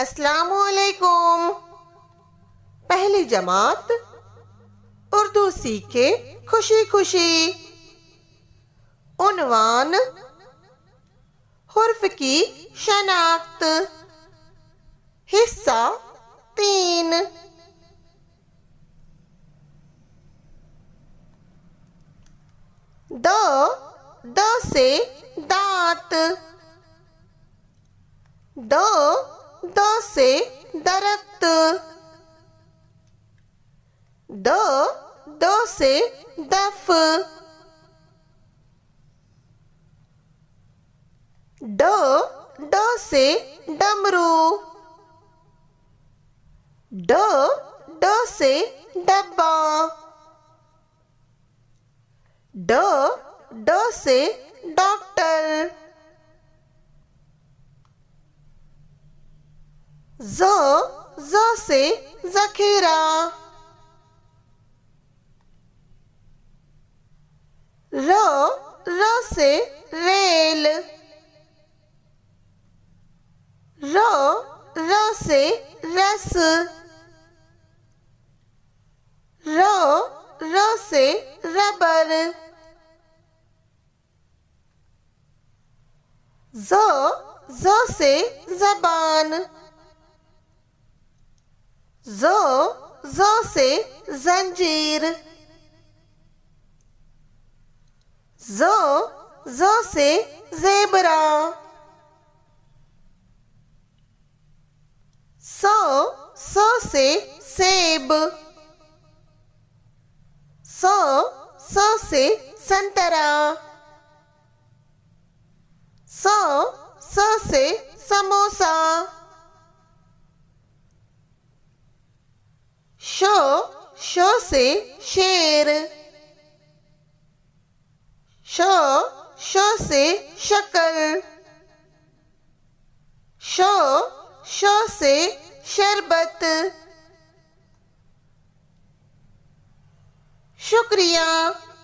असलाकुम पहली जमात उर्दू सीखे खुशी खुशी उनवान हर्फ की शनाख्त हिस्सा तीन द द से दांत द दो से दरख्त दो दो से दफ ड ड से डमरू ड ड से डब्बा ड ड से डॉ ज ज से जखीरा र र से रेल र र से रस र र से रबर ज ज से जबान ज ज से जंजीर ज ज से जेबरा स स से सेब स स से संतरा स स से समोसा से शेर श श से शकल श श से शरबत शुक्रिया